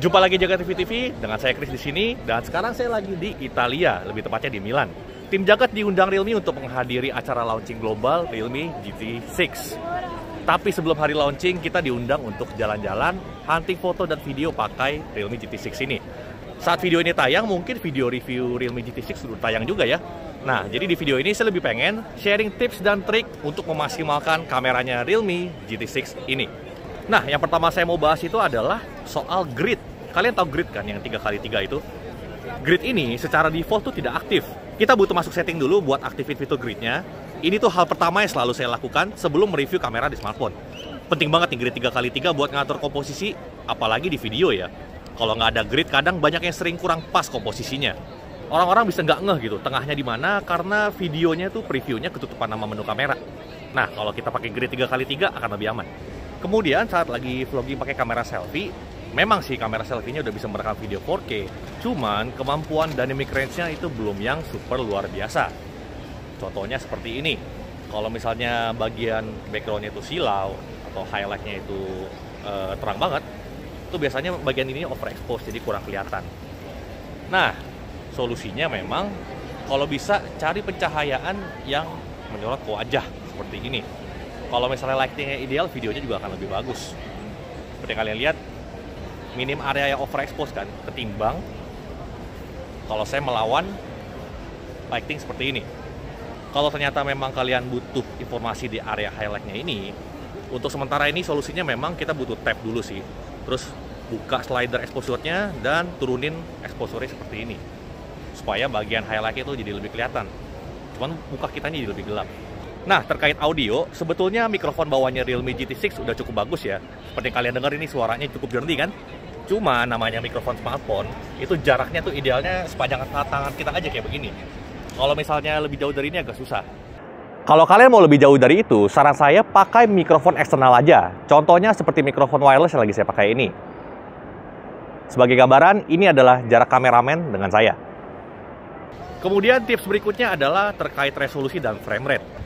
Jumpa lagi Jaga TV TV dengan saya Chris di sini dan sekarang saya lagi di Italia, lebih tepatnya di Milan. Tim Jagat diundang Realme untuk menghadiri acara launching global Realme GT6. Tapi sebelum hari launching, kita diundang untuk jalan-jalan, hunting foto dan video pakai Realme GT6 ini. Saat video ini tayang, mungkin video review Realme GT6 sudah tayang juga ya. Nah, jadi di video ini saya lebih pengen sharing tips dan trik untuk memaksimalkan kameranya Realme GT6 ini. Nah, yang pertama saya mau bahas itu adalah soal grid Kalian tahu grid kan yang tiga kali tiga itu? Grid ini secara default tuh tidak aktif. Kita butuh masuk setting dulu buat aktifin fitur gridnya. Ini tuh hal pertama yang selalu saya lakukan sebelum mereview kamera di smartphone. Penting banget nih grid tiga kali tiga buat ngatur komposisi, apalagi di video ya. Kalau nggak ada grid, kadang banyak yang sering kurang pas komposisinya. Orang-orang bisa nggak ngeh gitu, tengahnya di mana karena videonya tuh previewnya ketutupan nama menu kamera. Nah, kalau kita pakai grid tiga kali tiga akan lebih aman. Kemudian saat lagi vlogging pakai kamera selfie, memang sih kamera selfie-nya udah bisa merekam video 4K, cuman kemampuan dynamic range-nya itu belum yang super luar biasa. Contohnya seperti ini. Kalau misalnya bagian background-nya itu silau atau highlight-nya itu uh, terang banget, itu biasanya bagian ini overexpose jadi kurang kelihatan. Nah, solusinya memang kalau bisa cari pencahayaan yang menyorot ke wajah seperti ini. Kalau misalnya lighting-nya ideal, videonya juga akan lebih bagus. Seperti yang kalian lihat, minim area yang overexposed kan ketimbang kalau saya melawan lighting seperti ini kalau ternyata memang kalian butuh informasi di area highlightnya ini untuk sementara ini solusinya memang kita butuh tap dulu sih terus buka slider exposure-nya dan turunin exposure seperti ini supaya bagian highlight itu jadi lebih kelihatan cuman muka kita jadi lebih gelap Nah, terkait audio, sebetulnya mikrofon bawahnya Realme GT6 udah cukup bagus ya. Seperti kalian dengar ini suaranya cukup jernih kan? Cuma namanya mikrofon smartphone, itu jaraknya tuh idealnya sepanjang tangan kita aja kayak begini. Kalau misalnya lebih jauh dari ini agak susah. Kalau kalian mau lebih jauh dari itu, saran saya pakai mikrofon eksternal aja. Contohnya seperti mikrofon wireless yang lagi saya pakai ini. Sebagai gambaran, ini adalah jarak kameramen dengan saya. Kemudian tips berikutnya adalah terkait resolusi dan frame rate.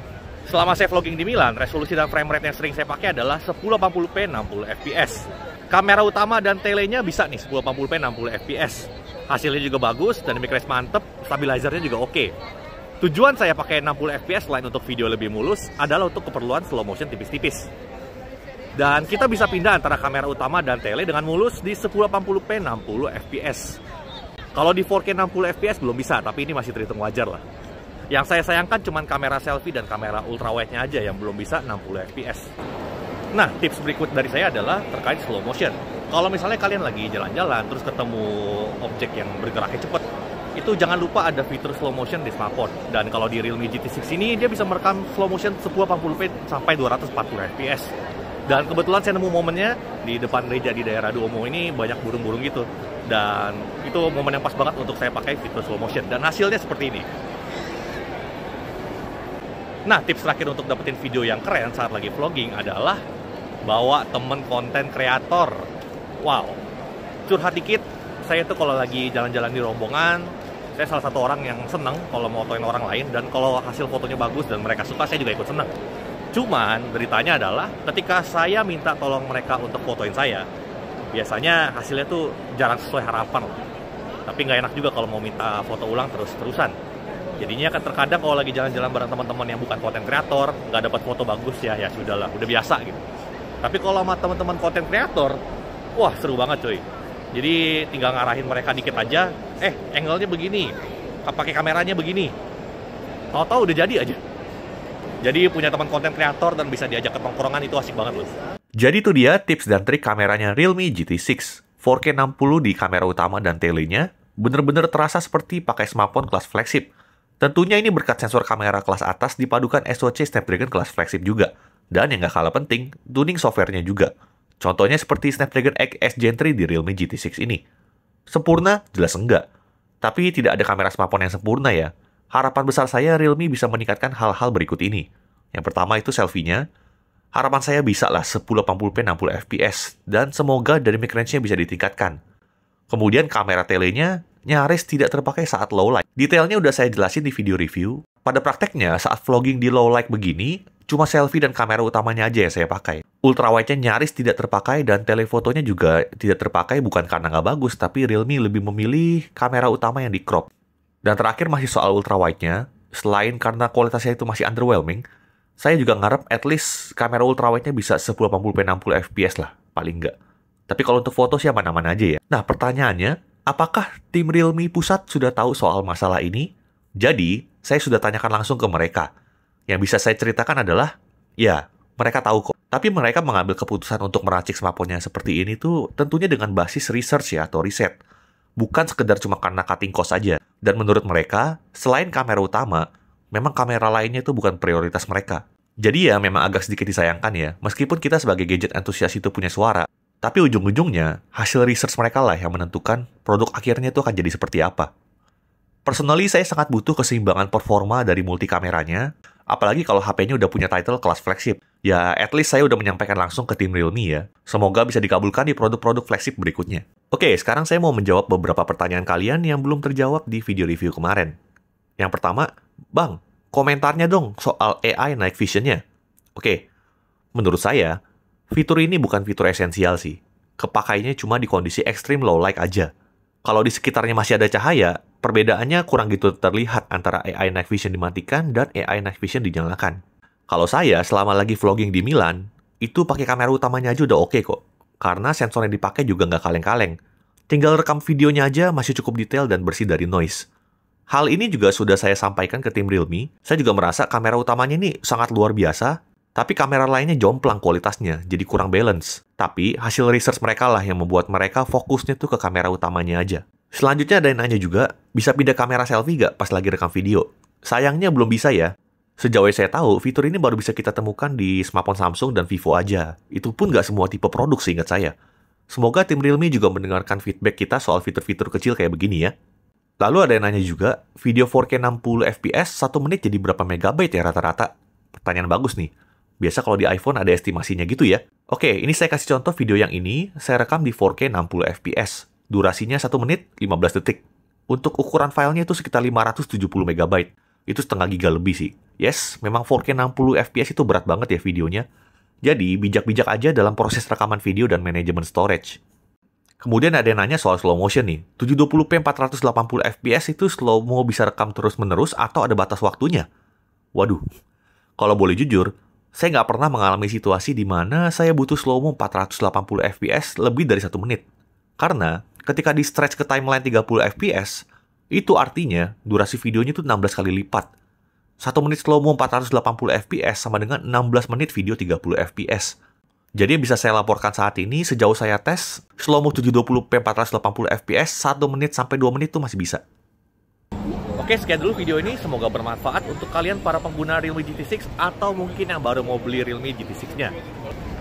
Selama saya vlogging di Milan, resolusi dan frame rate yang sering saya pakai adalah 1080p 60 fps. Kamera utama dan telenya bisa nih 1080p 60 fps. Hasilnya juga bagus, dynamic range mantep, stabilizernya juga oke. Okay. Tujuan saya pakai 60 fps selain untuk video lebih mulus adalah untuk keperluan slow motion tipis-tipis. Dan kita bisa pindah antara kamera utama dan tele dengan mulus di 1080p 60 fps. Kalau di 4K 60 fps belum bisa, tapi ini masih terhitung wajar lah. Yang saya sayangkan cuma kamera selfie dan kamera ultrawide nya aja yang belum bisa 60 fps. Nah, tips berikut dari saya adalah terkait slow motion. Kalau misalnya kalian lagi jalan-jalan terus ketemu objek yang bergeraknya cepat, itu jangan lupa ada fitur slow motion di smartphone. Dan kalau di Realme GT6 ini, dia bisa merekam slow motion 1080p sampai 240 fps. Dan kebetulan saya nemu momennya di depan gereja di daerah Duomo ini banyak burung-burung gitu. Dan itu momen yang pas banget untuk saya pakai fitur slow motion. Dan hasilnya seperti ini. Nah, tips terakhir untuk dapetin video yang keren saat lagi vlogging adalah bawa temen konten kreator. Wow, curhat dikit, saya tuh kalau lagi jalan-jalan di rombongan, saya salah satu orang yang seneng kalau mau fotoin orang lain, dan kalau hasil fotonya bagus dan mereka suka, saya juga ikut seneng. Cuman, beritanya adalah ketika saya minta tolong mereka untuk fotoin saya, biasanya hasilnya tuh jarang sesuai harapan. Tapi nggak enak juga kalau mau minta foto ulang terus-terusan jadinya kan terkadang kalau lagi jalan-jalan bareng teman-teman yang bukan konten kreator nggak dapat foto bagus ya ya sudahlah udah biasa gitu tapi kalau sama teman-teman konten kreator wah seru banget cuy jadi tinggal ngarahin mereka dikit aja eh angle-nya begini pakai kameranya begini tahu-tahu udah jadi aja jadi punya teman konten kreator dan bisa diajak ke tongkrongan itu asik banget loh. Jadi itu dia tips dan trik kameranya Realme GT6. 4K 60 di kamera utama dan telenya, bener-bener terasa seperti pakai smartphone kelas flagship. Tentunya ini berkat sensor kamera kelas atas dipadukan SoC Snapdragon kelas flagship juga. Dan yang gak kalah penting, tuning softwarenya juga. Contohnya seperti Snapdragon Xs Gen 3 di Realme GT6 ini. Sempurna? Jelas enggak. Tapi tidak ada kamera smartphone yang sempurna ya. Harapan besar saya Realme bisa meningkatkan hal-hal berikut ini. Yang pertama itu selfie-nya. Harapan saya bisa lah 1080p 60fps, dan semoga dynamic range-nya bisa ditingkatkan. Kemudian kamera telenya nyaris tidak terpakai saat low light. Detailnya udah saya jelasin di video review. Pada prakteknya, saat vlogging di low light begini, cuma selfie dan kamera utamanya aja yang saya pakai. Ultrawide-nya nyaris tidak terpakai dan telefotonya juga tidak terpakai bukan karena nggak bagus, tapi Realme lebih memilih kamera utama yang di crop. Dan terakhir masih soal ultrawide-nya, selain karena kualitasnya itu masih underwhelming, saya juga ngarep at least kamera ultrawide-nya bisa 1080p 60 fps lah, paling nggak. Tapi kalau untuk foto sih aman-aman aja ya. Nah, pertanyaannya, apakah tim Realme pusat sudah tahu soal masalah ini? Jadi, saya sudah tanyakan langsung ke mereka. Yang bisa saya ceritakan adalah, ya, mereka tahu kok. Tapi mereka mengambil keputusan untuk meracik smartphone-nya seperti ini tuh tentunya dengan basis research ya atau riset. Bukan sekedar cuma karena cutting cost aja. Dan menurut mereka, selain kamera utama, memang kamera lainnya itu bukan prioritas mereka. Jadi ya memang agak sedikit disayangkan ya, meskipun kita sebagai gadget antusias itu punya suara, tapi ujung-ujungnya, hasil research mereka lah yang menentukan produk akhirnya itu akan jadi seperti apa. Personally, saya sangat butuh keseimbangan performa dari multi kameranya, apalagi kalau HP-nya udah punya title kelas flagship. Ya, at least saya udah menyampaikan langsung ke tim Realme ya. Semoga bisa dikabulkan di produk-produk flagship berikutnya. Oke, sekarang saya mau menjawab beberapa pertanyaan kalian yang belum terjawab di video review kemarin. Yang pertama, Bang, komentarnya dong soal AI night Vision-nya. Oke, menurut saya, Fitur ini bukan fitur esensial sih. Kepakainya cuma di kondisi ekstrim low light aja. Kalau di sekitarnya masih ada cahaya, perbedaannya kurang gitu terlihat antara AI night vision dimatikan dan AI night vision dinyalakan. Kalau saya selama lagi vlogging di Milan, itu pakai kamera utamanya aja udah oke okay kok. Karena sensor yang dipakai juga nggak kaleng-kaleng. Tinggal rekam videonya aja masih cukup detail dan bersih dari noise. Hal ini juga sudah saya sampaikan ke tim Realme. Saya juga merasa kamera utamanya ini sangat luar biasa tapi kamera lainnya jomplang kualitasnya, jadi kurang balance. Tapi hasil research mereka lah yang membuat mereka fokusnya tuh ke kamera utamanya aja. Selanjutnya ada yang nanya juga, bisa pindah kamera selfie gak pas lagi rekam video? Sayangnya belum bisa ya. Sejauh yang saya tahu, fitur ini baru bisa kita temukan di smartphone Samsung dan Vivo aja. Itu pun gak semua tipe produk sih seingat saya. Semoga tim Realme juga mendengarkan feedback kita soal fitur-fitur kecil kayak begini ya. Lalu ada yang nanya juga, video 4K 60 fps 1 menit jadi berapa megabyte ya rata-rata? Pertanyaan bagus nih. Biasa kalau di iPhone ada estimasinya gitu ya. Oke, ini saya kasih contoh video yang ini, saya rekam di 4K 60 fps. Durasinya 1 menit 15 detik. Untuk ukuran filenya itu sekitar 570 MB. Itu setengah giga lebih sih. Yes, memang 4K 60 fps itu berat banget ya videonya. Jadi, bijak-bijak aja dalam proses rekaman video dan manajemen storage. Kemudian ada yang nanya soal slow motion nih. 720p 480 fps itu slow mo bisa rekam terus-menerus atau ada batas waktunya? Waduh, kalau boleh jujur, saya nggak pernah mengalami situasi di mana saya butuh slow-mo 480 fps lebih dari satu menit. Karena ketika di stretch ke timeline 30 fps, itu artinya durasi videonya itu 16 kali lipat. Satu menit slow-mo 480 fps sama dengan 16 menit video 30 fps. Jadi yang bisa saya laporkan saat ini, sejauh saya tes, slow-mo 720p 480 fps, 1 menit sampai 2 menit itu masih bisa. Oke, sekian dulu video ini. Semoga bermanfaat untuk kalian para pengguna Realme GT6 atau mungkin yang baru mau beli Realme GT6-nya.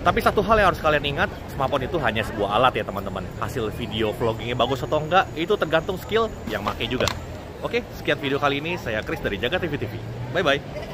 Tapi satu hal yang harus kalian ingat, smartphone itu hanya sebuah alat ya teman-teman. Hasil video vloggingnya bagus atau enggak, itu tergantung skill yang make juga. Oke, sekian video kali ini. Saya Chris dari Jaga TV TV. Bye-bye.